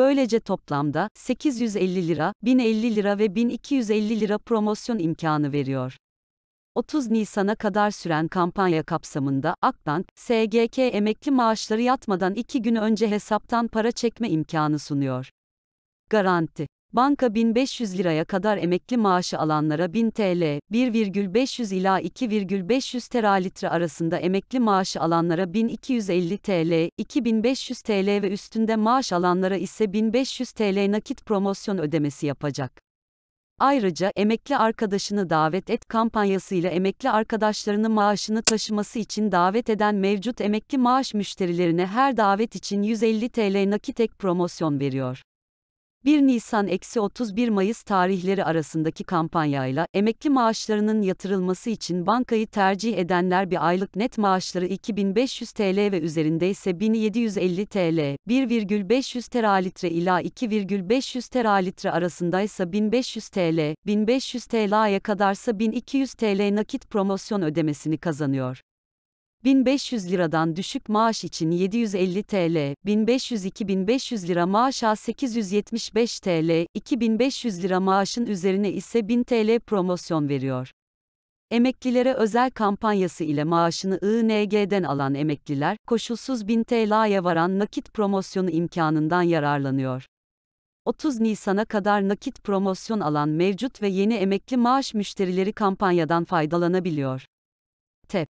Böylece toplamda 850 lira, 1050 lira ve 1250 lira promosyon imkanı veriyor. 30 Nisan'a kadar süren kampanya kapsamında Akbank, SGK emekli maaşları yatmadan 2 gün önce hesaptan para çekme imkanı sunuyor. Garanti Banka 1500 liraya kadar emekli maaşı alanlara 1000 TL, 1,500 ila 2,500 teralitre arasında emekli maaşı alanlara 1250 TL, 2500 TL ve üstünde maaş alanlara ise 1500 TL nakit promosyon ödemesi yapacak. Ayrıca emekli arkadaşını davet et kampanyasıyla emekli arkadaşlarını maaşını taşıması için davet eden mevcut emekli maaş müşterilerine her davet için 150 TL nakit ek promosyon veriyor. 1 Nisan-31 Mayıs tarihleri arasındaki kampanyayla emekli maaşlarının yatırılması için bankayı tercih edenler bir aylık net maaşları 2500 TL ve üzerinde ise 1750 TL, 1,500 teralitre ila 2,500 teralitre arasındaysa 1500 TL, 1500 TL'ye kadarsa 1200 TL nakit promosyon ödemesini kazanıyor. 1500 liradan düşük maaş için 750 TL, 1500-2500 lira maaşa 875 TL, 2500 lira maaşın üzerine ise 1000 TL promosyon veriyor. Emeklilere özel kampanyası ile maaşını ING'den alan emekliler, koşulsuz 1000 TL'ye varan nakit promosyonu imkanından yararlanıyor. 30 Nisan'a kadar nakit promosyon alan mevcut ve yeni emekli maaş müşterileri kampanyadan faydalanabiliyor.